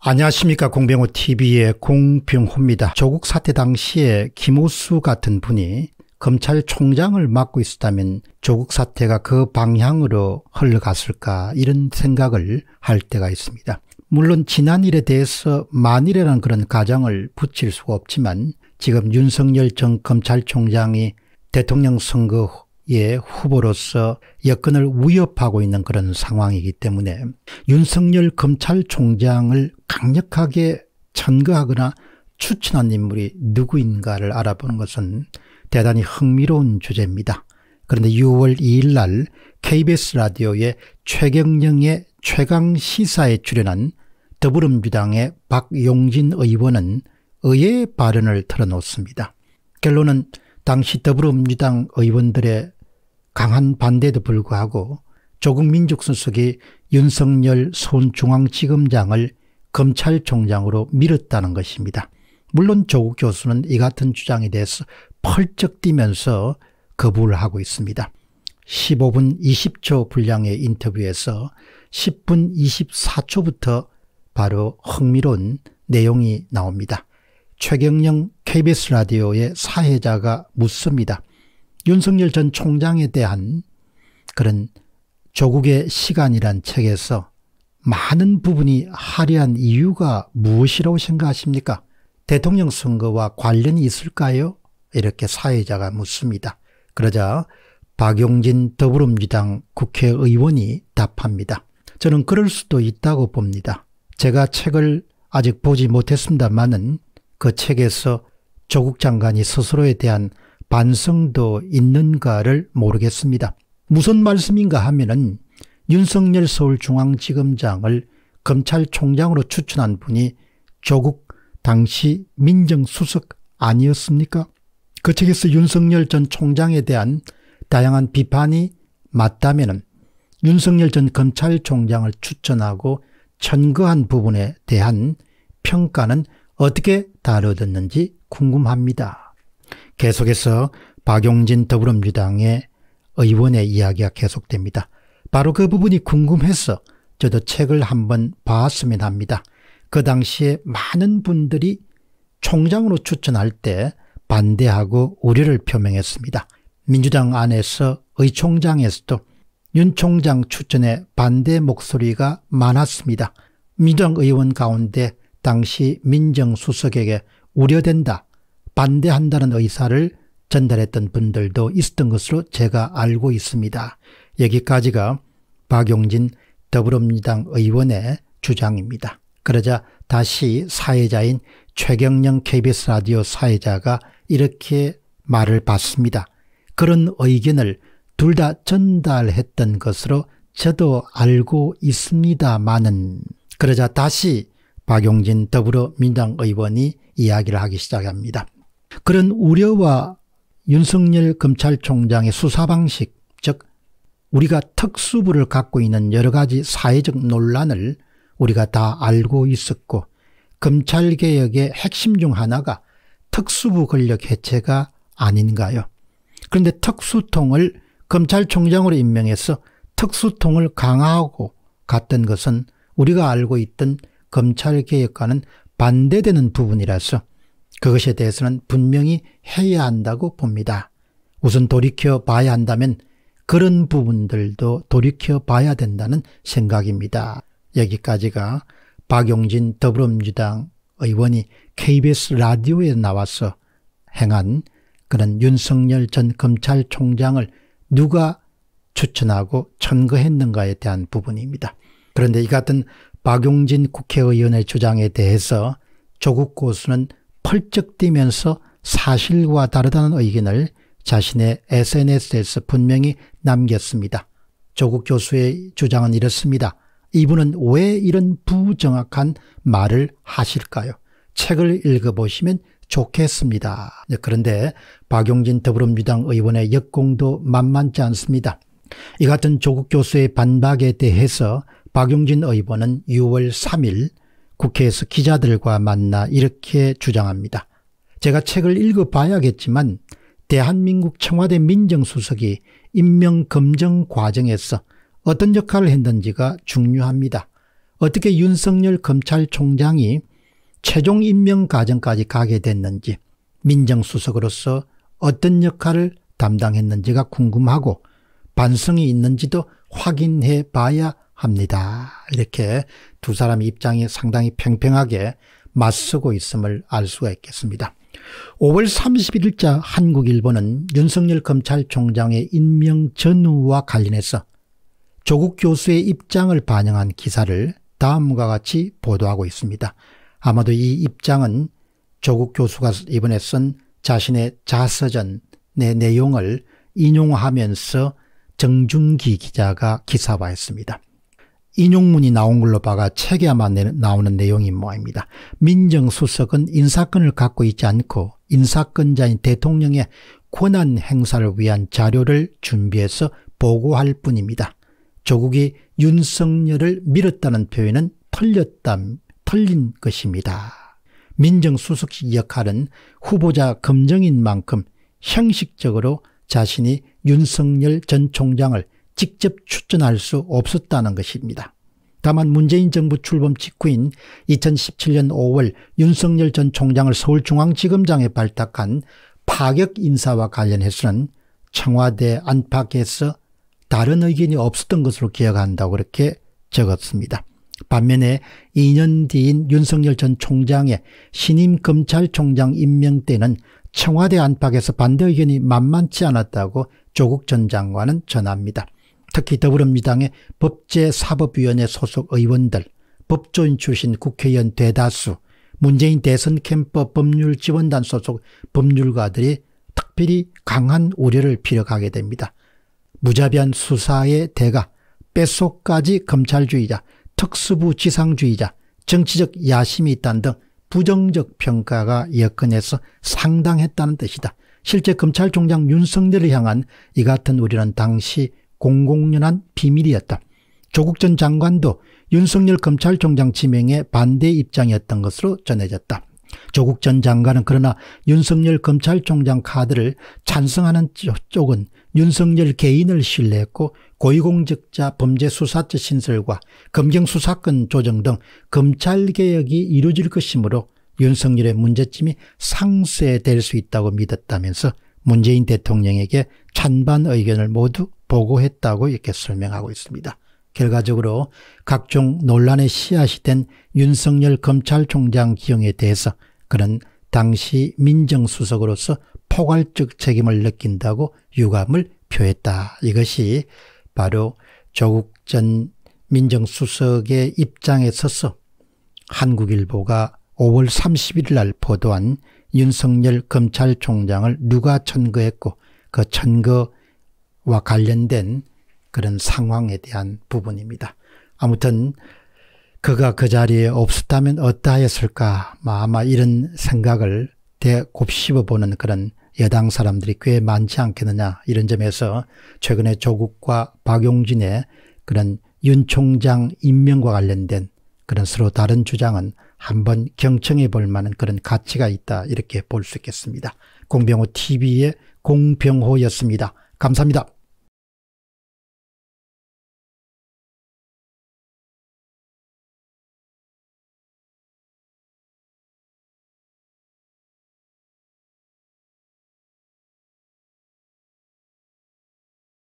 안녕하십니까 공병호 TV의 공병호입니다. 조국 사태 당시에 김호수 같은 분이 검찰총장을 맡고 있었다면 조국 사태가 그 방향으로 흘러갔을까 이런 생각을 할 때가 있습니다. 물론 지난 일에 대해서 만일이라는 그런 가정을 붙일 수가 없지만 지금 윤석열 전 검찰총장이 대통령 선거 후의 예, 후보로서 여건을 위협하고 있는 그런 상황이기 때문에 윤석열 검찰총장을 강력하게 천거하거나 추천한 인물이 누구인가를 알아보는 것은 대단히 흥미로운 주제입니다. 그런데 6월 2일 날 KBS 라디오의 최경령의 최강 시사에 출연한 더불어민주당의 박용진 의원은 의의 발언을 털어놓습니다. 결론은 당시 더불어민주당 의원들의 강한 반대에도 불구하고 조국민족 수석이 윤석열 서울중앙지검장을 검찰총장으로 밀었다는 것입니다. 물론 조국 교수는 이 같은 주장에 대해서 펄쩍 뛰면서 거부를 하고 있습니다. 15분 20초 분량의 인터뷰에서 10분 24초부터 바로 흥미로운 내용이 나옵니다. 최경영 KBS 라디오의 사회자가 묻습니다. 윤석열 전 총장에 대한 그런 조국의 시간이란 책에서 많은 부분이 하려한 이유가 무엇이라고 생각하십니까? 대통령 선거와 관련이 있을까요? 이렇게 사회자가 묻습니다. 그러자 박용진 더불어민주당 국회의원이 답합니다. 저는 그럴 수도 있다고 봅니다. 제가 책을 아직 보지 못했습니다만은 그 책에서 조국 장관이 스스로에 대한 반성도 있는가를 모르겠습니다. 무슨 말씀인가 하면은 윤석열 서울중앙지검장을 검찰총장으로 추천한 분이 조국 당시 민정수석 아니었습니까? 그 책에서 윤석열 전 총장에 대한 다양한 비판이 맞다면 윤석열 전 검찰총장을 추천하고 천거한 부분에 대한 평가는 어떻게 다뤄졌는지 궁금합니다. 계속해서 박용진 더불어민주당의 의원의 이야기가 계속됩니다. 바로 그 부분이 궁금해서 저도 책을 한번 봤으면 합니다. 그 당시에 많은 분들이 총장으로 추천할 때 반대하고 우려를 표명했습니다. 민주당 안에서 의총장에서도 윤 총장 추천에 반대 목소리가 많았습니다. 민주당 의원 가운데 당시 민정수석에게 우려된다 반대한다는 의사를 전달했던 분들도 있었던 것으로 제가 알고 있습니다. 여기까지가 박용진 더불어민주당 의원의 주장입니다. 그러자 다시 사회자인 최경령 KBS 라디오 사회자가 이렇게 말을 받습니다. 그런 의견을 둘 다 전달했던 것으로 저도 알고 있습니다만은 그러자 다시 박용진 더불어민주당 의원이 이야기를 하기 시작합니다. 그런 우려와 윤석열 검찰총장의 수사 방식, 즉 우리가 특수부를 갖고 있는 여러 가지 사회적 논란을 우리가 다 알고 있었고 검찰개혁의 핵심 중 하나가 특수부 권력 해체가 아닌가요? 그런데 특수통을 검찰총장으로 임명해서 특수통을 강화하고 갔던 것은 우리가 알고 있던 검찰개혁과는 반대되는 부분이라서 그것에 대해서는 분명히 해야 한다고 봅니다. 우선 돌이켜 봐야 한다면 그런 부분들도 돌이켜 봐야 된다는 생각입니다. 여기까지가 박용진 더불어민주당 의원이 KBS 라디오에 나와서 행한 그런 윤석열 전 검찰총장을 누가 추천하고 천거했는가에 대한 부분입니다. 그런데 이 같은 박용진 국회의원의 주장에 대해서 조국 고수는 펄쩍 뛰면서 사실과 다르다는 의견을 자신의 SNS에서 분명히 남겼습니다. 조국 교수의 주장은 이렇습니다. 이분은 왜 이런 부정확한 말을 하실까요? 책을 읽어보시면 좋겠습니다. 그런데 박용진 더불어민주당 의원의 역공도 만만치 않습니다. 이 같은 조국 교수의 반박에 대해서 박용진 의원은 6월 3일 국회에서 기자들과 만나 이렇게 주장합니다. 제가 책을 읽어봐야겠지만 대한민국 청와대 민정수석이 임명검증 과정에서 어떤 역할을 했는지가 중요합니다. 어떻게 윤석열 검찰총장이 최종 임명 과정까지 가게 됐는지 민정수석으로서 어떤 역할을 담당했는지가 궁금하고 반성이 있는지도 확인해 봐야 합니다. 이렇게 두 사람 입장이 상당히 평평하게 맞서고 있음을 알 수가 있겠습니다. 5월 31일자 한국일보는 윤석열 검찰총장의 임명 전후와 관련해서 조국 교수의 입장을 반영한 기사를 다음과 같이 보도하고 있습니다. 아마도 이 입장은 조국 교수가 이번에 쓴 자신의 자서전의 내용을 인용하면서 정준기 기자가 기사화했습니다. 인용문이 나온 걸로 봐가 책에 아마 나오는 내용이 뭐입니다. 민정수석은 인사권을 갖고 있지 않고 인사권자인 대통령의 권한 행사를 위한 자료를 준비해서 보고할 뿐입니다. 조국이 윤석열을 밀었다는 표현은 틀렸다, 틀린 것입니다. 민정수석식 역할은 후보자 검증인 만큼 형식적으로 자신이 윤석열 전 총장을 직접 추천할 수 없었다는 것입니다. 다만 문재인 정부 출범 직후인 2017년 5월 윤석열 전 총장을 서울중앙지검장에 발탁한 파격 인사와 관련해서는 청와대 안팎에서 다른 의견이 없었던 것으로 기억한다고 그렇게 적었습니다. 반면에 2년 뒤인 윤석열 전 총장의 신임 검찰총장 임명 때는 청와대 안팎에서 반대 의견이 만만치 않았다고 조국 전 장관은 전합니다. 특히 더불어민주당의 법제사법위원회 소속 의원들, 법조인 출신 국회의원 대다수, 문재인 대선 캠퍼 법률지원단 소속 법률가들이 특별히 강한 우려를 피력하게 됩니다. 무자비한 수사의 대가, 뺏속까지 검찰주의자, 특수부 지상주의자, 정치적 야심이 있다는 등 부정적 평가가 여건에서 상당했다는 뜻이다. 실제 검찰총장 윤석열을 향한 이 같은 우려는 당시 공공연한 비밀이었다. 조국 전 장관도 윤석열 검찰총장 지명에 반대 입장이었던 것으로 전해졌다. 조국 전 장관은 그러나 윤석열 검찰총장 카드를 찬성하는 쪽은 윤석열 개인을 신뢰했고 고위공직자 범죄수사처 신설과 검경수사권 조정 등 검찰개혁이 이루어질 것이므로 윤석열의 문제점이 상쇄될 수 있다고 믿었다면서 문재인 대통령에게 찬반 의견을 모두 보고했다고 이렇게 설명하고 있습니다. 결과적으로 각종 논란의 씨앗이 된 윤석열 검찰총장 기용에 대해서 그는 당시 민정수석으로서 포괄적 책임을 느낀다고 유감을 표했다. 이것이 바로 조국 전 민정수석의 입장에 서서 한국일보가 5월 31일 날 보도한 윤석열 검찰총장을 누가 천거했고 그 천거 와 관련된 그런 상황에 대한 부분입니다. 아무튼 그가 그 자리에 없었다면 어떠하을까 아마 이런 생각을 곱씹어 보는 그런 여당 사람들이 꽤 많지 않겠느냐 이런 점에서 최근에 조국과 박용진의 그런 윤 총장 임명과 관련된 그런 서로 다른 주장은 한번 경청해 볼 만한 그런 가치가 있다 이렇게 볼 수 있겠습니다. 공병호 TV의 공병호였습니다. 감사합니다.